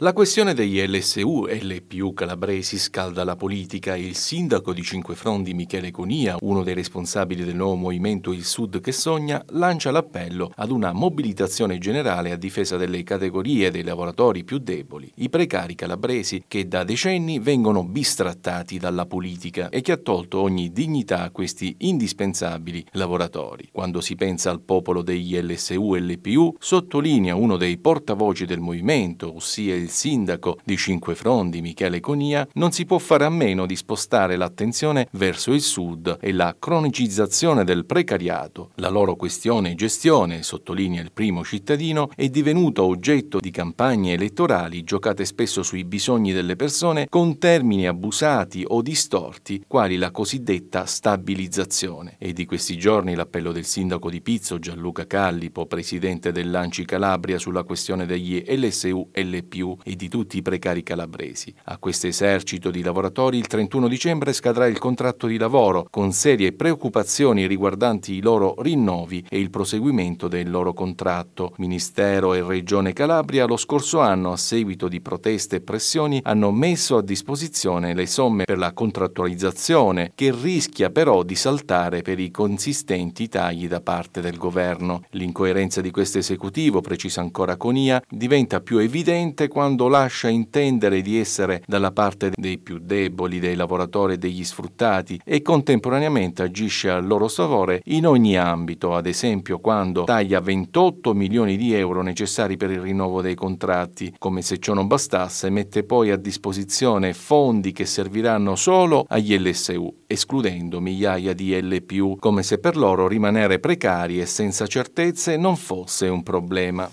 La questione degli LSU e LPU calabresi scalda la politica e il sindaco di Cinque Frondi Michele Conia, uno dei responsabili del nuovo movimento Il Sud che Sogna, lancia l'appello ad una mobilitazione generale a difesa delle categorie dei lavoratori più deboli, i precari calabresi che da decenni vengono bistrattati dalla politica e che ha tolto ogni dignità a questi indispensabili lavoratori. Quando si pensa al popolo degli LSU e LPU, sottolinea uno dei portavoci del movimento, ossia il il sindaco di Cinque Frondi, Michele Conia, non si può fare a meno di spostare l'attenzione verso il sud e la cronicizzazione del precariato. La loro questione e gestione, sottolinea il primo cittadino, è divenuta oggetto di campagne elettorali giocate spesso sui bisogni delle persone con termini abusati o distorti, quali la cosiddetta stabilizzazione. E di questi giorni l'appello del sindaco di Pizzo, Gianluca Callipo, presidente dell'Anci Calabria, sulla questione degli LSU-LPU, e di tutti i precari calabresi. A questo esercito di lavoratori il 31 dicembre scadrà il contratto di lavoro, con serie preoccupazioni riguardanti i loro rinnovi e il proseguimento del loro contratto. Ministero e Regione Calabria lo scorso anno, a seguito di proteste e pressioni, hanno messo a disposizione le somme per la contrattualizzazione, che rischia però di saltare per i consistenti tagli da parte del governo. L'incoerenza di questo esecutivo, precisa ancora Conia, diventa più evidente quando quando lascia intendere di essere dalla parte dei più deboli, dei lavoratori e degli sfruttati e contemporaneamente agisce a loro sfavore in ogni ambito, ad esempio quando taglia 28 milioni di euro necessari per il rinnovo dei contratti. Come se ciò non bastasse, mette poi a disposizione fondi che serviranno solo agli LSU, escludendo migliaia di LPU, come se per loro rimanere precari e senza certezze non fosse un problema.